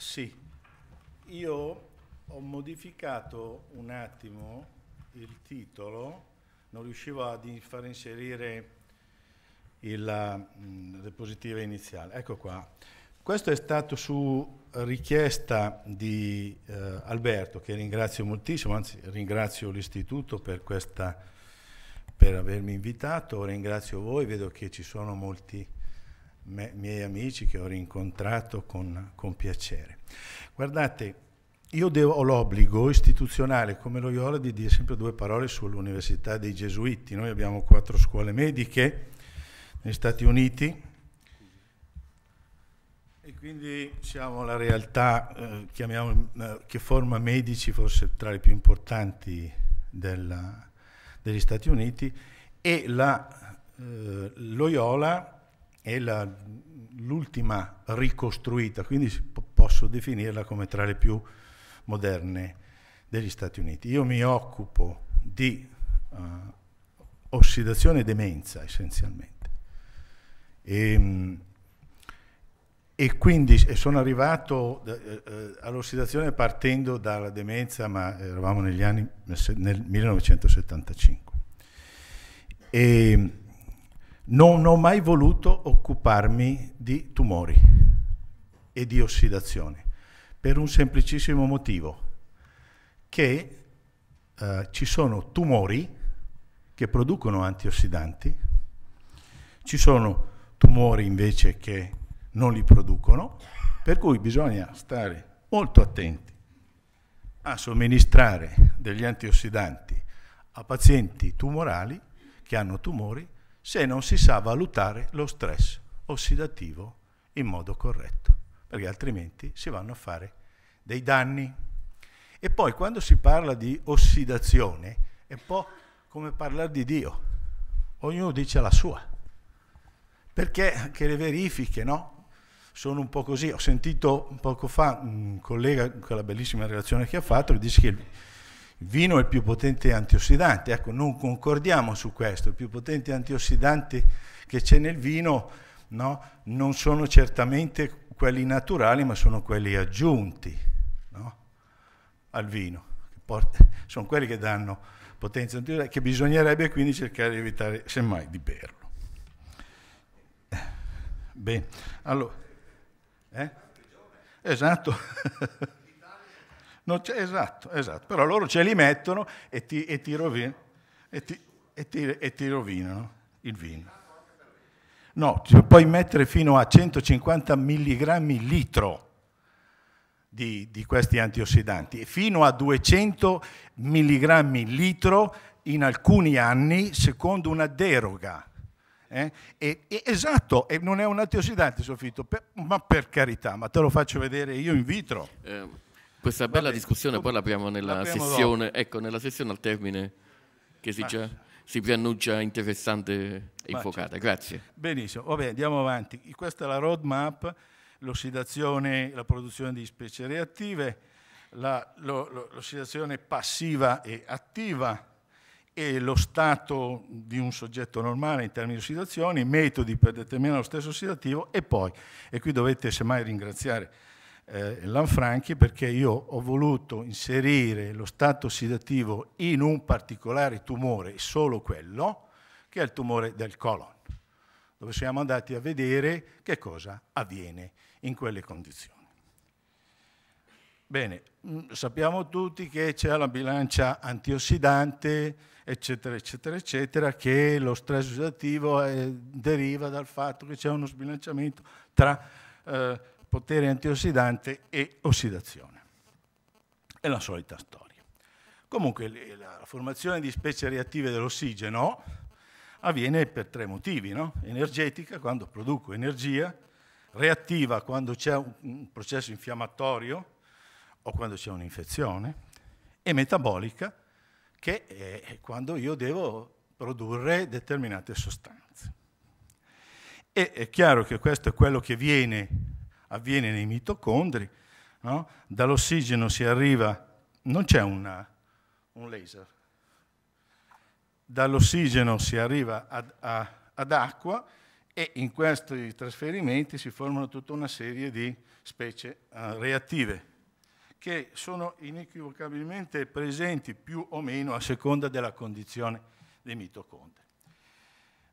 Sì, io ho modificato un attimo il titolo, non riuscivo a far inserire mm, la diapositiva iniziale. Ecco qua. Questo è stato su richiesta di eh, Alberto, che ringrazio moltissimo, anzi ringrazio l'Istituto per, questa, per avermi invitato, ringrazio voi, vedo che ci sono molti me, miei amici che ho rincontrato con, con piacere. Guardate, io devo, ho l'obbligo istituzionale come lo Iola di dire sempre due parole sull'Università dei Gesuiti. Noi abbiamo quattro scuole mediche negli Stati Uniti e quindi siamo la realtà eh, eh, che forma medici forse tra le più importanti della, degli Stati Uniti e la, eh, Loyola è l'ultima ricostruita, quindi posso definirla come tra le più moderne degli Stati Uniti. Io mi occupo di uh, ossidazione e demenza essenzialmente. E, ehm, e quindi e sono arrivato eh, eh, all'ossidazione partendo dalla demenza, ma eravamo negli anni nel 1975. E, ehm, non ho mai voluto occuparmi di tumori e di ossidazione per un semplicissimo motivo, che eh, ci sono tumori che producono antiossidanti, ci sono tumori invece che non li producono, per cui bisogna stare molto attenti a somministrare degli antiossidanti a pazienti tumorali che hanno tumori se non si sa valutare lo stress ossidativo in modo corretto, perché altrimenti si vanno a fare dei danni. E poi quando si parla di ossidazione è un po' come parlare di Dio, ognuno dice la sua, perché anche le verifiche no? sono un po' così. Ho sentito poco fa un collega, con quella bellissima relazione che ha fatto, che dice che vino è il più potente antiossidante. Ecco, non concordiamo su questo. Il più potente antiossidante che c'è nel vino no, non sono certamente quelli naturali, ma sono quelli aggiunti no, al vino. Porta, sono quelli che danno potenza antiossidante, che bisognerebbe quindi cercare di evitare, semmai, di berlo. Eh, Bene, allora... Eh? Esatto. esatto, esatto, però loro ce li mettono e ti, e ti, rovin- e ti, e ti, e ti rovinano il vino. No, puoi mettere fino a 150 mg litro di, di, questi antiossidanti e fino a 200 mg litro in alcuni anni secondo una deroga. Eh? E, e, esatto, e non è un antiossidante soffitto, per, ma per carità, ma te lo faccio vedere io in vitro. Eh. Questa bella Vabbè, discussione poi l'apriamo nella l'apriamo sessione, dopo. ecco, nella sessione al termine che si, ah. già, si preannuncia interessante e infuocata. Certo. Grazie. Benissimo, Vabbè, andiamo avanti. Questa è la roadmap, l'ossidazione, la produzione di specie reattive, la, lo, lo, l'ossidazione passiva e attiva e lo stato di un soggetto normale in termini di ossidazione, i metodi per determinare lo stesso ossidativo e poi, e qui dovete semmai ringraziare eh, Lanfranchi perché io ho voluto inserire lo stato ossidativo in un particolare tumore, solo quello, che è il tumore del colon, dove siamo andati a vedere che cosa avviene in quelle condizioni. Bene, mm, sappiamo tutti che c'è la bilancia antiossidante, eccetera, eccetera, eccetera, che lo stress ossidativo eh, deriva dal fatto che c'è uno sbilanciamento tra eh, potere antiossidante e ossidazione. È la solita storia. Comunque la formazione di specie reattive dell'ossigeno avviene per tre motivi, no? energetica quando produco energia, reattiva quando c'è un processo infiammatorio o quando c'è un'infezione e metabolica che è quando io devo produrre determinate sostanze. E è chiaro che questo è quello che viene avviene nei mitocondri, no? dall'ossigeno si arriva, non c'è un laser, dall'ossigeno si arriva ad, a, ad acqua e in questi trasferimenti si formano tutta una serie di specie uh, reattive che sono inequivocabilmente presenti più o meno a seconda della condizione dei mitocondri.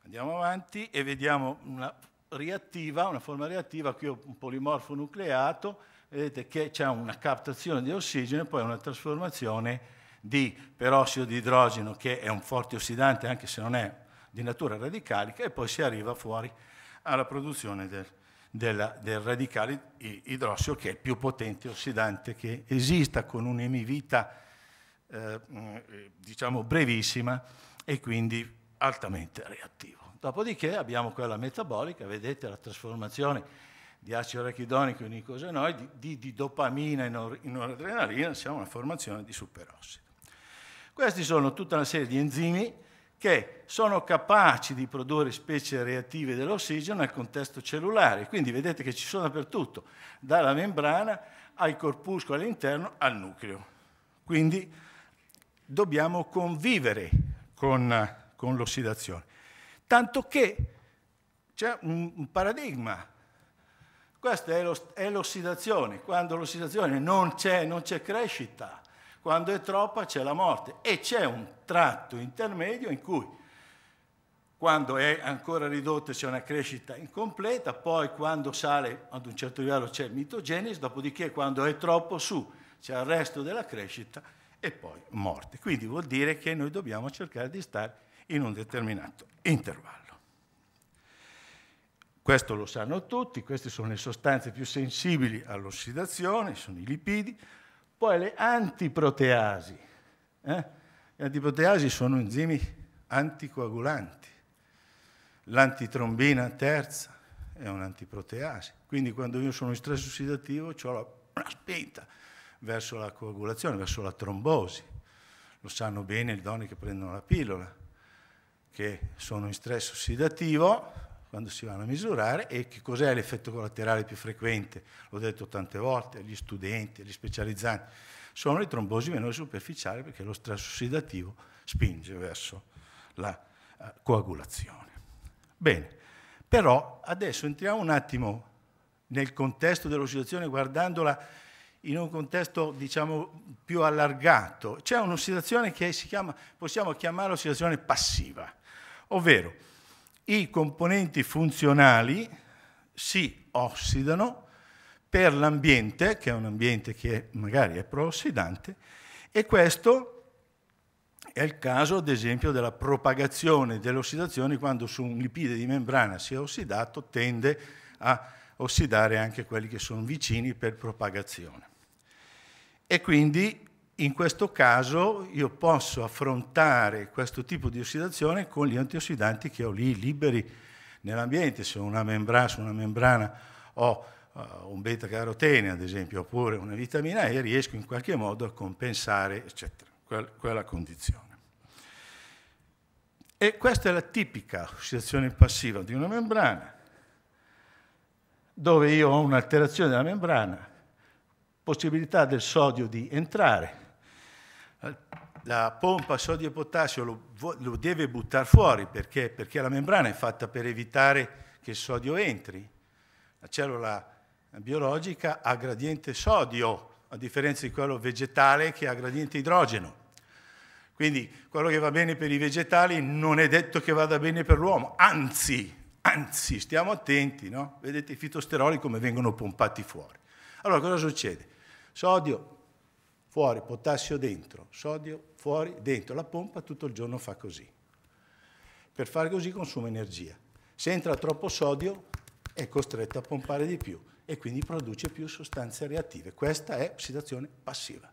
Andiamo avanti e vediamo una reattiva, una forma reattiva, qui ho un polimorfo nucleato, vedete che c'è una captazione di ossigeno e poi una trasformazione di perossido di idrogeno, che è un forte ossidante anche se non è di natura radicalica, e poi si arriva fuori alla produzione del, della, del radicale idrossio, che è il più potente ossidante che esista, con un'emivita eh, mm, eh, diciamo brevissima e quindi altamente reattivo. Dopodiché abbiamo quella metabolica, vedete la trasformazione di acido arachidonico in icosanoidi, di, di dopamina in, in noradrenalina, siamo una formazione di superossido. Questi sono tutta una serie di enzimi che sono capaci di produrre specie reattive dell'ossigeno nel contesto cellulare, quindi vedete che ci sono dappertutto, dalla membrana al corpuscolo all'interno al nucleo. Quindi dobbiamo convivere con, con l'ossidazione. Tanto che c'è un, paradigma. Questa è, l'ossidazione. Quando l'ossidazione non c'è, non c'è crescita. Quando è troppa c'è la morte. E c'è un tratto intermedio in cui quando è ancora ridotta c'è una crescita incompleta, poi quando sale ad un certo livello c'è mitogenesi, dopodiché quando è troppo su c'è il resto della crescita e poi morte. Quindi vuol dire che noi dobbiamo cercare di stare in un determinato intervallo. Questo lo sanno tutti, queste sono le sostanze più sensibili all'ossidazione, sono i lipidi, poi le antiproteasi. Eh? Le antiproteasi sono enzimi anticoagulanti. L'antitrombina terza è un'antiproteasi, quindi quando io sono in stress ossidativo ho una spinta verso la coagulazione, verso la trombosi. Lo sanno bene le donne che prendono la pillola che sono in stress ossidativo quando si vanno a misurare e che cos'è l'effetto collaterale più frequente, l'ho detto tante volte, agli studenti, agli specializzanti, sono le trombosi venosi superficiali perché lo stress ossidativo spinge verso la eh, coagulazione. Bene, però adesso entriamo un attimo nel contesto dell'ossidazione guardandola in un contesto diciamo più allargato. C'è un'ossidazione che si chiama, possiamo chiamare ossidazione passiva, ovvero i componenti funzionali si ossidano per l'ambiente, che è un ambiente che magari è proossidante, e questo è il caso, ad esempio, della propagazione delle ossidazioni quando su un lipide di membrana si è ossidato tende a ossidare anche quelli che sono vicini per propagazione. E quindi in questo caso io posso affrontare questo tipo di ossidazione con gli antiossidanti che ho lì liberi nell'ambiente, se una membra, su una membrana ho uh, un beta-carotene ad esempio oppure una vitamina E riesco in qualche modo a compensare eccetera, quel, quella condizione. E questa è la tipica ossidazione passiva di una membrana dove io ho un'alterazione della membrana possibilità del sodio di entrare la pompa sodio e potassio lo, lo deve buttare fuori perché? perché? la membrana è fatta per evitare che il sodio entri. La cellula biologica ha gradiente sodio, a differenza di quello vegetale che ha gradiente idrogeno. Quindi quello che va bene per i vegetali non è detto che vada bene per l'uomo, anzi, anzi, stiamo attenti, no? Vedete i fitosteroli come vengono pompati fuori. Allora cosa succede? Sodio, fuori, potassio dentro, sodio fuori, dentro. La pompa tutto il giorno fa così. Per fare così consuma energia. Se entra troppo sodio è costretto a pompare di più e quindi produce più sostanze reattive. Questa è ossidazione passiva.